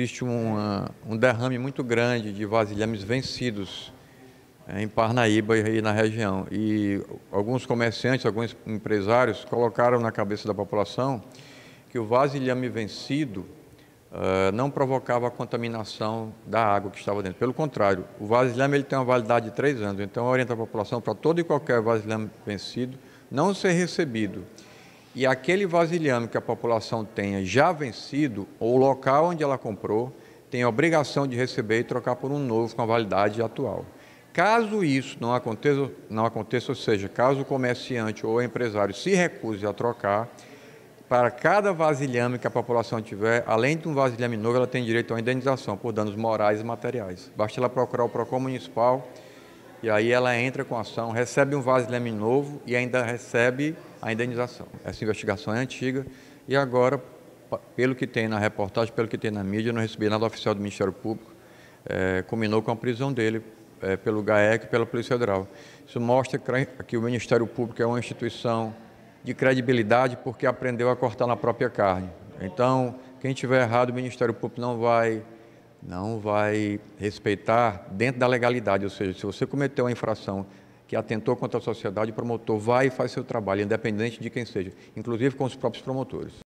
existe uma, um derrame muito grande de vasilhames vencidos é, em Parnaíba e na região. E alguns comerciantes, alguns empresários colocaram na cabeça da população que o vasilhame vencido uh, não provocava a contaminação da água que estava dentro. Pelo contrário, o vasilhame ele tem uma validade de três anos, então orienta a população para todo e qualquer vasilhame vencido não ser recebido e aquele vasilhame que a população tenha já vencido, ou o local onde ela comprou, tem a obrigação de receber e trocar por um novo com a validade atual. Caso isso não aconteça, não aconteça, ou seja, caso o comerciante ou o empresário se recuse a trocar, para cada vasilhame que a população tiver, além de um vasilhame novo, ela tem direito a uma indenização por danos morais e materiais. Basta ela procurar o PROCON municipal e aí ela entra com ação, recebe um vasilhame novo e ainda recebe a indenização. Essa investigação é antiga e agora, pelo que tem na reportagem, pelo que tem na mídia, não recebi nada oficial do Ministério Público, é, combinou com a prisão dele é, pelo GAEC e pela Polícia Federal. Isso mostra que o Ministério Público é uma instituição de credibilidade porque aprendeu a cortar na própria carne. Então, quem tiver errado, o Ministério Público não vai não vai respeitar dentro da legalidade, ou seja, se você cometeu uma infração que atentou contra a sociedade, o promotor vai e faz seu trabalho, independente de quem seja, inclusive com os próprios promotores.